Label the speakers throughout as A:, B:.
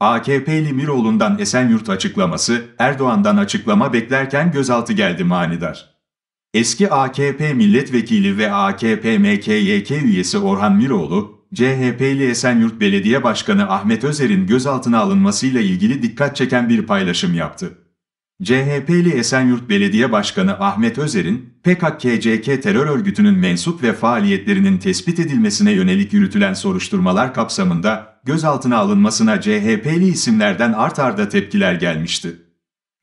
A: AKP'li Miroğlu'ndan Esenyurt açıklaması, Erdoğan'dan açıklama beklerken gözaltı geldi manidar. Eski AKP milletvekili ve AKP-MKYK üyesi Orhan Miroğlu, CHP'li Esenyurt Belediye Başkanı Ahmet Özer'in gözaltına alınmasıyla ilgili dikkat çeken bir paylaşım yaptı. CHP'li Esenyurt Belediye Başkanı Ahmet Özer'in, PKK-KCK terör örgütünün mensup ve faaliyetlerinin tespit edilmesine yönelik yürütülen soruşturmalar kapsamında gözaltına alınmasına CHP'li isimlerden art arda tepkiler gelmişti.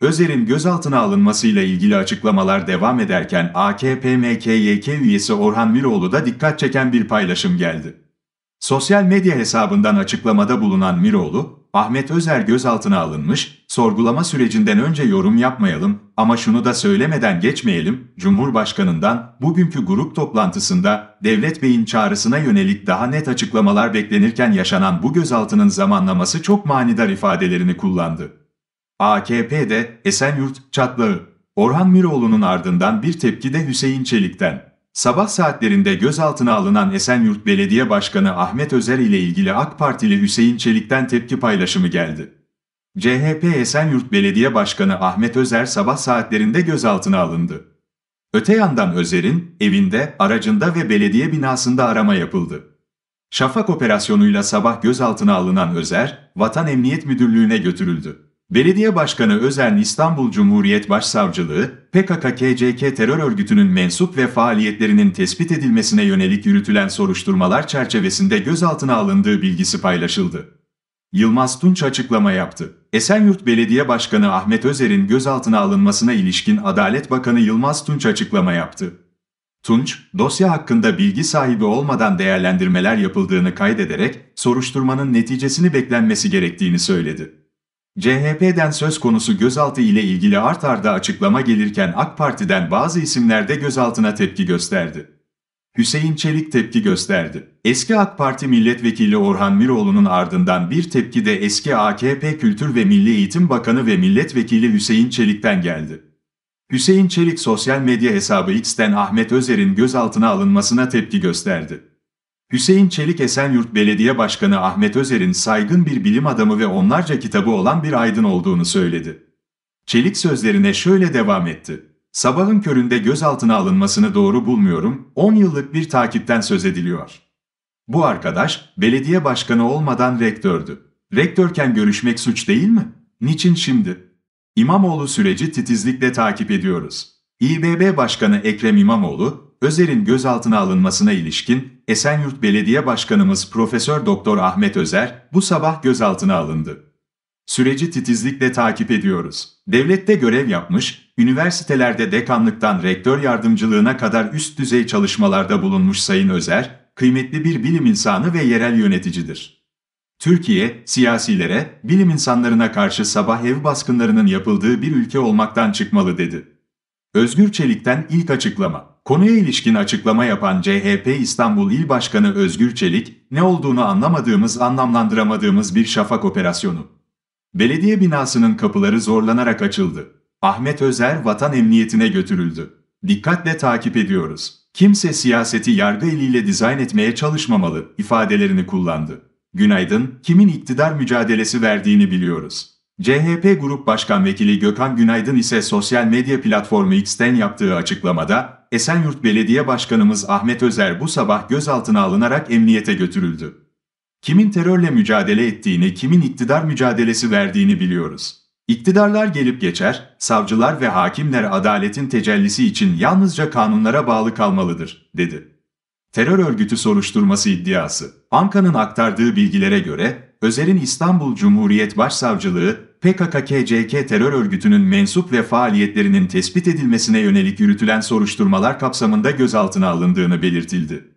A: Özer'in gözaltına alınmasıyla ilgili açıklamalar devam ederken AKP-MKYK üyesi Orhan Miroğlu da dikkat çeken bir paylaşım geldi. Sosyal medya hesabından açıklamada bulunan Miroğlu, Ahmet Özer gözaltına alınmış, sorgulama sürecinden önce yorum yapmayalım ama şunu da söylemeden geçmeyelim, Cumhurbaşkanı'ndan bugünkü grup toplantısında Devlet Bey'in çağrısına yönelik daha net açıklamalar beklenirken yaşanan bu gözaltının zamanlaması çok manidar ifadelerini kullandı. AKP'de Esenyurt çatlağı, Orhan Miroğlu'nun ardından bir tepki de Hüseyin Çelik'ten. Sabah saatlerinde gözaltına alınan Esenyurt Belediye Başkanı Ahmet Özer ile ilgili AK Partili Hüseyin Çelik'ten tepki paylaşımı geldi. CHP Esenyurt Belediye Başkanı Ahmet Özer sabah saatlerinde gözaltına alındı. Öte yandan Özer'in evinde, aracında ve belediye binasında arama yapıldı. Şafak operasyonuyla sabah gözaltına alınan Özer, Vatan Emniyet Müdürlüğü'ne götürüldü. Belediye Başkanı Özen İstanbul Cumhuriyet Başsavcılığı, PKK-KCK terör örgütünün mensup ve faaliyetlerinin tespit edilmesine yönelik yürütülen soruşturmalar çerçevesinde gözaltına alındığı bilgisi paylaşıldı. Yılmaz Tunç açıklama yaptı. Esenyurt Belediye Başkanı Ahmet Özer'in gözaltına alınmasına ilişkin Adalet Bakanı Yılmaz Tunç açıklama yaptı. Tunç, dosya hakkında bilgi sahibi olmadan değerlendirmeler yapıldığını kaydederek soruşturmanın neticesini beklenmesi gerektiğini söyledi. CHP'den söz konusu gözaltı ile ilgili art arda açıklama gelirken AK Parti'den bazı isimler de gözaltına tepki gösterdi. Hüseyin Çelik tepki gösterdi. Eski AK Parti milletvekili Orhan Miroğlu'nun ardından bir tepki de eski AKP Kültür ve Milli Eğitim Bakanı ve milletvekili Hüseyin Çelik'ten geldi. Hüseyin Çelik sosyal medya hesabı X'ten Ahmet Özer'in gözaltına alınmasına tepki gösterdi. Hüseyin Çelik Esenyurt Belediye Başkanı Ahmet Özer'in saygın bir bilim adamı ve onlarca kitabı olan bir aydın olduğunu söyledi. Çelik sözlerine şöyle devam etti. Sabahın köründe gözaltına alınmasını doğru bulmuyorum, 10 yıllık bir takipten söz ediliyor. Bu arkadaş, belediye başkanı olmadan rektördü. Rektörken görüşmek suç değil mi? Niçin şimdi? İmamoğlu süreci titizlikle takip ediyoruz. İBB Başkanı Ekrem İmamoğlu, Özer'in gözaltına alınmasına ilişkin Esenyurt Belediye Başkanımız Profesör Doktor Ahmet Özer bu sabah gözaltına alındı. Süreci titizlikle takip ediyoruz. Devlette görev yapmış, üniversitelerde dekanlıktan rektör yardımcılığına kadar üst düzey çalışmalarda bulunmuş Sayın Özer, kıymetli bir bilim insanı ve yerel yöneticidir. Türkiye, siyasilere, bilim insanlarına karşı sabah ev baskınlarının yapıldığı bir ülke olmaktan çıkmalı dedi. Özgür Çelik'ten ilk açıklama. Konuya ilişkin açıklama yapan CHP İstanbul İl Başkanı Özgür Çelik, ne olduğunu anlamadığımız anlamlandıramadığımız bir şafak operasyonu. Belediye binasının kapıları zorlanarak açıldı. Ahmet Özer vatan emniyetine götürüldü. Dikkatle takip ediyoruz. Kimse siyaseti yargı eliyle dizayn etmeye çalışmamalı ifadelerini kullandı. Günaydın, kimin iktidar mücadelesi verdiğini biliyoruz. CHP Grup Başkan Vekili Gökhan Günaydın ise sosyal medya platformu X'ten yaptığı açıklamada, Esenyurt Belediye Başkanımız Ahmet Özer bu sabah gözaltına alınarak emniyete götürüldü. Kimin terörle mücadele ettiğini, kimin iktidar mücadelesi verdiğini biliyoruz. İktidarlar gelip geçer, savcılar ve hakimler adaletin tecellisi için yalnızca kanunlara bağlı kalmalıdır, dedi. Terör örgütü soruşturması iddiası. Anka'nın aktardığı bilgilere göre, Özer'in İstanbul Cumhuriyet Başsavcılığı, PKK-KCK terör örgütünün mensup ve faaliyetlerinin tespit edilmesine yönelik yürütülen soruşturmalar kapsamında gözaltına alındığını belirtildi.